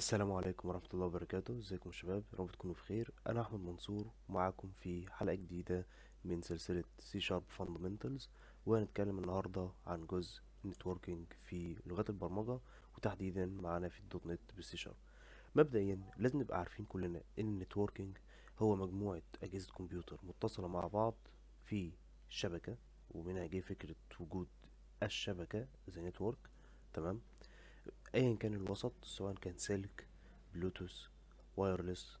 السلام عليكم ورحمة الله وبركاته ازيكم شباب رب تكونوا بخير انا احمد منصور ومعاكم في حلقة جديدة من سلسلة سي شارب فاندمنتالز وهنتكلم النهاردة عن جزء نتوركينج في لغات البرمجة وتحديدا معانا في الدوت نت بالسي شارب مبدئيا لازم نبقى عارفين كلنا ان النتوركينج هو مجموعة اجهزة كمبيوتر متصلة مع بعض في شبكة ومنها جه فكرة وجود الشبكة زي نتورك تمام ايا كان الوسط سواء كان سلك بلوتوث وايرلس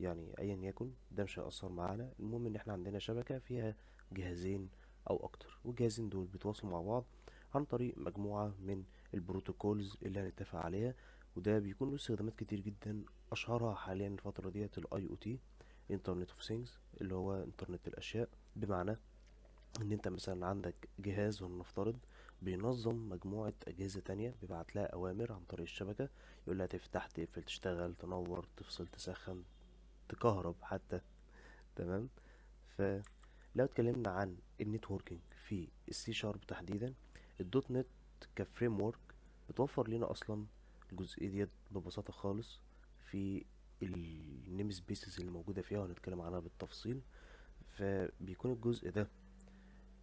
يعني ايا يكن ده مش هيأثر معانا المهم ان احنا عندنا شبكة فيها جهازين او اكتر والجهازين دول بيتواصلوا مع بعض عن طريق مجموعة من البروتوكولز اللي هنتفق عليها وده بيكون له استخدامات كتير جدا اشهرها حاليا الفترة ديت الاي او تي انترنت اوف ثينجز اللي هو انترنت الاشياء بمعنى ان انت مثلا عندك جهاز ولنفترض بينظم مجموعة أجهزة تانية بيبعت لها أوامر عن طريق الشبكة يقول لها تفتح تقفل تشتغل تنور تفصل تسخن تكهرب حتى تمام فلو اتكلمنا عن النتوركينج في السي شارب تحديدا الدوت نت كفريم ورك بتوفر لنا أصلا الجزئية ديت ببساطة خالص في النيم سبيسز اللي موجودة فيها هنتكلم عنها بالتفصيل فبيكون الجزء ده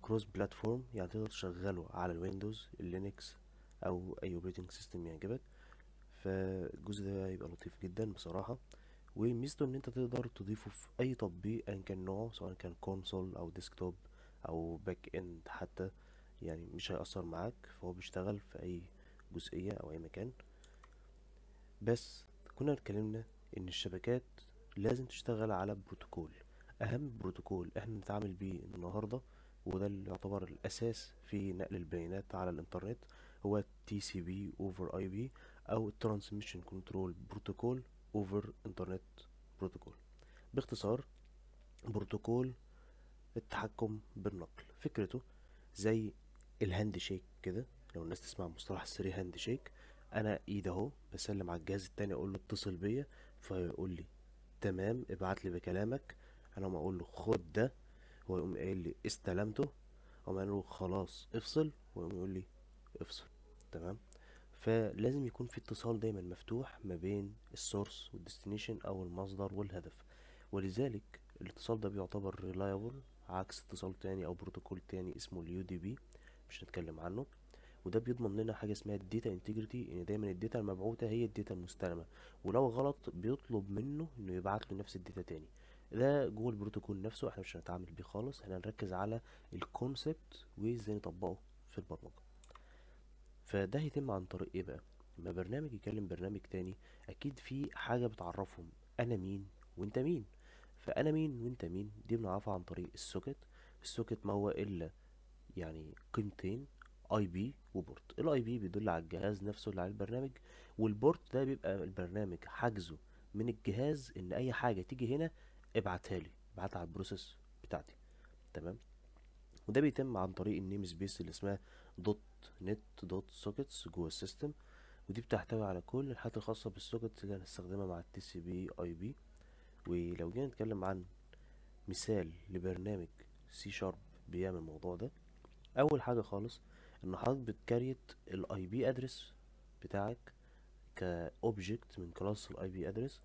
كروس بلاتفورم يعني تقدر تشغله على الويندوز اللينكس او اي اوبريتنج سيستم يعجبك فالجزء ده هيبقى لطيف جدا بصراحه وميزته ان انت تقدر تضيفه في اي تطبيق ايا كان نوعه سواء كان كونسول او ديسكتوب او باك اند حتى يعني مش هيأثر معاك فهو بيشتغل في اي جزئية او اي مكان بس كنا اتكلمنا ان الشبكات لازم تشتغل على بروتوكول اهم بروتوكول احنا بنتعامل بيه النهاردة وده اللي يعتبر الأساس في نقل البيانات على الإنترنت هو اوفر over IP أو Transmission Control Protocol over Internet Protocol باختصار بروتوكول التحكم بالنقل فكرته زي الهاند شيك كده لو الناس تسمع مصطلح السري هاند شيك انا ايد اهو بسلم على الجهاز التاني اقول له اتصل بيا فيقول لي تمام ابعت لي بكلامك انا ما اقول له خد ده يقوم قايل لي استلمته اقوم قايل له خلاص افصل ويقوم يقول لي افصل تمام فلازم يكون في اتصال دايما مفتوح ما بين السورس والديستنيشن او المصدر والهدف ولذلك الاتصال ده بيعتبر ريلايبل عكس اتصال تاني او بروتوكول تاني اسمه اليو دي بي مش هنتكلم عنه وده بيضمن لنا حاجه اسمها الداتا انتجريتي ان دايما الداتا المبعوثه هي الداتا المستلمه ولو غلط بيطلب منه انه يبعت له نفس الداتا تاني ده جوه البروتوكول نفسه احنا مش هنتعامل بيه خالص احنا هنركز على الكونسبت وازاي نطبقه في البرمجه فده هيتم عن طريق ايه بقى لما برنامج يكلم برنامج تاني اكيد في حاجه بتعرفهم انا مين وانت مين فانا مين وانت مين دي بنعرفها عن طريق السوكت السوكت ما هو الا يعني قيمتين اي بي وبورت الاي بي بيدل على الجهاز نفسه اللي على البرنامج والبورت ده بيبقى البرنامج حجزه من الجهاز ان اي حاجه تيجي هنا ابعتها لي ابعتها على البروسيس بتاعتي تمام وده بيتم عن طريق النيم سبيس اللي اسمها دوت نت دوت سوكتس جوه السيستم ودي بتحتوي على كل الحاجات الخاصه بالسوكت اللي هنستخدمها مع التي سي بي اي بي ولو جينا نتكلم عن مثال لبرنامج سي شارب بيعمل الموضوع ده اول حاجه خالص ان حضرتك بتكريت الاي بي ادرس بتاعك كاوبجكت من كلاس الاي بي ادرس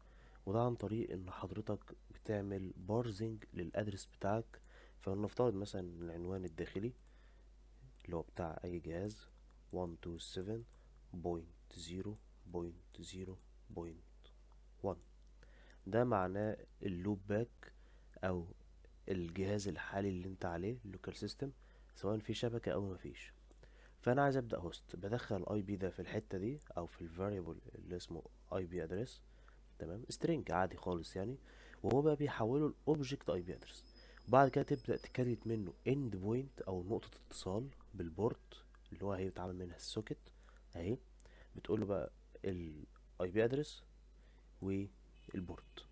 وده عن طريق ان حضرتك بتعمل بارزنج للادرس بتاعك فلنفترض مثلا العنوان الداخلي اللي هو بتاع اي جهاز 127.0.0.1 ده معناه اللوب باك او الجهاز الحالي اللي انت عليه اللوكال سيستم سواء في شبكه او مفيش فانا عايز ابدا هوست بدخل الاي بي ده في الحته دي او في الفاريبل اللي اسمه اي بي ادريس تمام string عادي خالص يعني وهو بقى بيحوله لاوبجكت اي بي ادرس وبعد كده تبدا تكريت منه اند بوينت او نقطه اتصال بالبورت اللي هو هيتعامل منها السوكت اهي بتقول له بقى الاي بي ادرس والبورت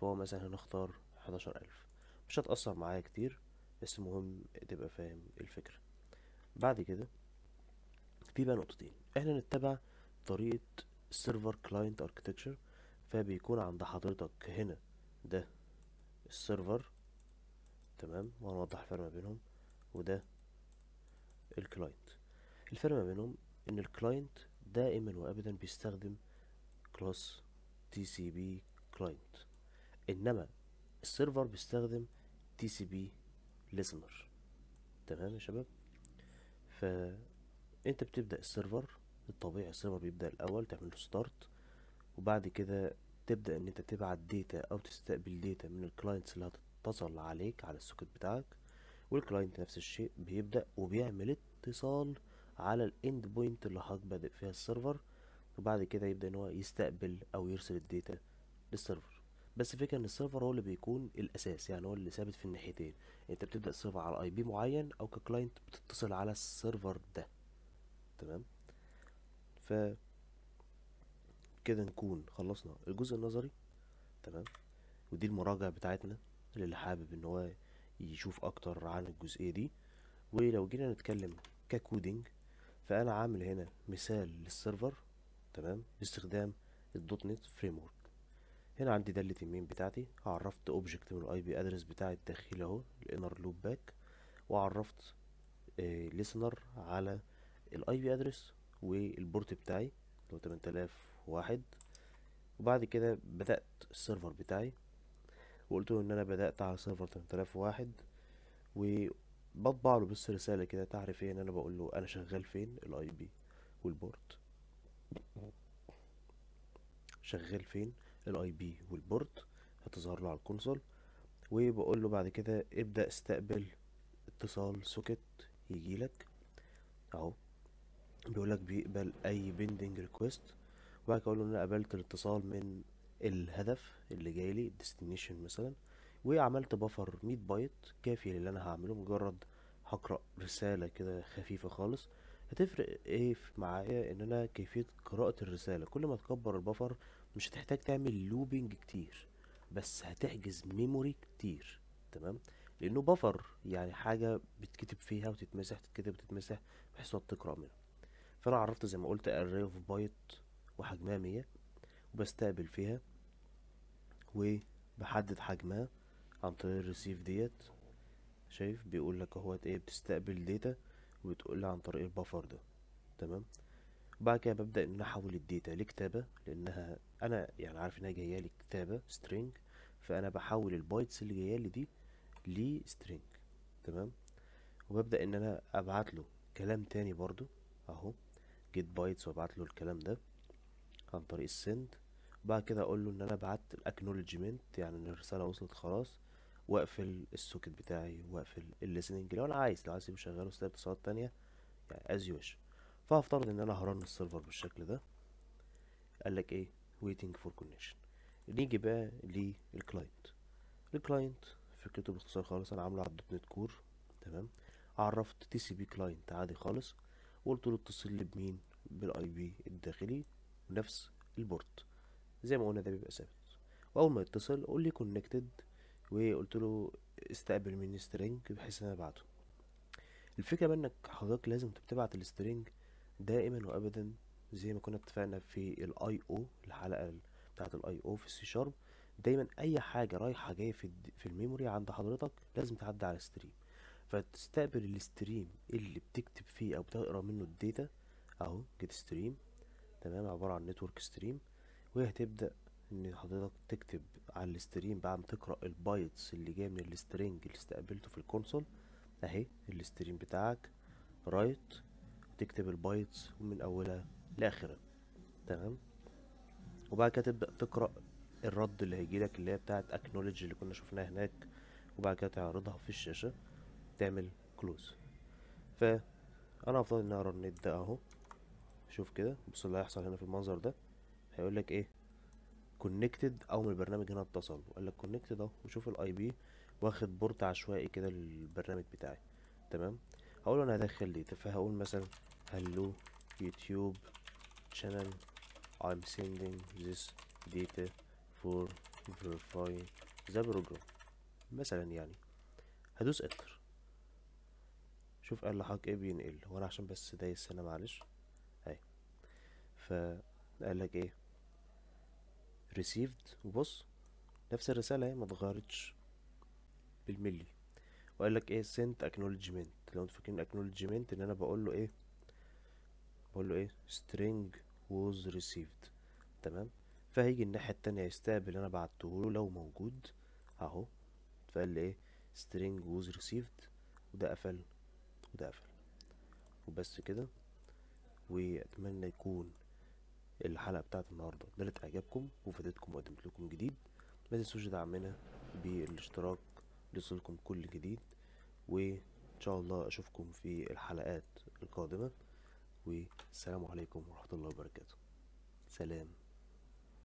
فهو مثلا هنختار 11000 مش هتأثر معايا كتير بس المهم تبقى فاهم الفكرة بعد كده في بقى نقطتين احنا نتبع طريقة سيرفر كلاينت اركتكتشر فبيكون عند حضرتك هنا ده السيرفر تمام وهنوضح الفرق ما بينهم وده الكلاينت الفرق ما بينهم ان الكلاينت دائما وابدا بيستخدم كلاس تي سي بي كلاينت انما السيرفر بيستخدم تي سي بي listener تمام يا شباب فانت بتبدا السيرفر الطبيعي السيرفر بيبدا الاول تعمل له ستارت وبعد كده تبدأ ان انت تبعت داتا او تستقبل داتا من الكلاينتس اللي هتتصل عليك على السوكت بتاعك والكلاينت نفس الشيء بيبدأ وبيعمل اتصال على الاند بوينت اللي حضرتك بادئ فيها السيرفر وبعد كده يبدأ ان هو يستقبل او يرسل الداتا للسيرفر بس الفكره ان السيرفر هو اللي بيكون الاساس يعني هو اللي ثابت في الناحيتين انت بتبدا السيرفر على اي بي معين او ككلاينت بتتصل على السيرفر ده تمام ف كده نكون خلصنا الجزء النظري تمام ودي المراجعة بتاعتنا للي حابب ان هو يشوف اكتر عن الجزئية دي ولو جينا نتكلم ككودينج فانا عامل هنا مثال للسيرفر تمام باستخدام الدوت نت فريم هنا عندي داله التيمين بتاعتي عرفت اوبجكت من الاي بي ادرس بتاع الداخل اهو الانر لوب باك وعرفت ليسنر آه، على الاي بي ادرس والبورت بتاعي اللي هو 8000 واحد وبعد كده بدأت السيرفر بتاعي وقلت له ان انا بدأت على سيرفر واحد وبطبع له بس رسالة كده تعرف ايه ان انا بقول له انا شغال فين الاي بي والبورت شغال فين الاي بي والبورت هتظهر له على الكونسول وبقول له بعد كده ابدأ استقبل اتصال سوكت يجيلك اهو بيقولك بيقبل اي بيندنج ريكوست وبعد كده اقول له ان انا قبلت الاتصال من الهدف اللي جاي لي destination مثلا وعملت بفر 100 بايت كافي للي انا هعمله مجرد هقرا رساله كده خفيفه خالص هتفرق ايه معايا ان انا كيفيه قراءه الرساله كل ما تكبر البفر مش هتحتاج تعمل لوبينج كتير بس هتحجز ميموري كتير تمام لانه بفر يعني حاجه بتكتب فيها وتتمسح تتكتب وتتمسح بحيث تقرا منها فانا عرفت زي ما قلت اري of byte وحجمها مية وبستقبل فيها وبحدد حجمها عن طريق الريسيف ديت شايف بيقول لك اهوت ايه بتستقبل داتا وبتقول عن طريق البفر ده تمام وبعد كده ببدا ان احول الداتا لكتابه لانها انا يعني عارف انها جايه لي كتابه string فانا بحول البايتس اللي جايه لي دي لسترينج تمام وببدا ان انا ابعت له كلام تاني برضو اهو جيت بايتس وابعت له الكلام ده عن طريق السند بعد كده اقول له ان انا بعت الاكنولجمنت يعني ان الرساله وصلت خلاص واقفل السوكت بتاعي واقفل الليسننج لو انا عايز لو عايز يشغله شغال اتصالات تانية يعني از يوش فهفترض ان انا هرن السيرفر بالشكل ده قال لك ايه waiting for connection نيجي بقى للكلاينت الكلاينت فكرته باختصار خالص انا عامله على الدوت نت كور تمام عرفت تي سي بي كلاينت عادي خالص وقلت له اتصل لي بمين بالاي بي الداخلي نفس البورت زي ما قلنا ده بيبقى ثابت واول ما يتصل قول لي كونكتد وقلت له استقبل مني string بحيث ان انا ابعته الفكره بقى انك حضرتك لازم تبعت السترينج دائما وابدا زي ما كنا اتفقنا في الاي او الحلقه بتاعه الاي او في السي شارب دايما اي حاجه رايحه جايه في في الميموري عند حضرتك لازم تعدي على ستريم فتستقبل الستريم اللي بتكتب فيه او بتقرا منه الداتا اهو جيت ستريم تمام عبارة عن نتورك ستريم وهي هتبدأ ان حضرتك تكتب على الستريم بعد ما تقرا البايتس اللي جايه من السترينج اللي استقبلته في الكونسول اهي الستريم بتاعك رايت تكتب البايتس من اولها لاخرها تمام وبعد كده تبدا تقرا الرد اللي هيجيلك اللي هي بتاعه اكنولج اللي كنا شفناها هناك وبعد كده تعرضها في الشاشه تعمل كلوز انا افضل ان اقرا النت ده اهو شوف كده بص اللي هيحصل هنا في المنظر ده هيقول لك ايه كونكتد او من البرنامج هنا اتصل وقال لك كونكتد اهو وشوف الاي بي واخد بورت عشوائي كده للبرنامج بتاعي تمام هقول انا هدخل دي فهقول مثلا هلو يوتيوب channel I'm sending this data for verify the program مثلا يعني هدوس انتر شوف قال لحضرتك ايه بينقل وانا عشان بس دايس هنا معلش فقال لك ايه received وبص نفس الرسالة اهي ما اتغيرتش بالملي وقال لك ايه sent acknowledgement لو انتوا فاكرين acknowledgement ان انا بقول له ايه بقول له ايه string was received تمام فهيجي الناحية التانية يستقبل اللي انا بعته له لو موجود اهو فقال لي ايه string was received وده قفل وده قفل وبس كده واتمنى يكون الحلقه بتاعت النهارده نالت اعجابكم وفادتكم وقدمت لكم جديد ما تنسوش دعمنا بالاشتراك ليصلكم كل جديد وان شاء الله اشوفكم في الحلقات القادمه والسلام عليكم ورحمه الله وبركاته سلام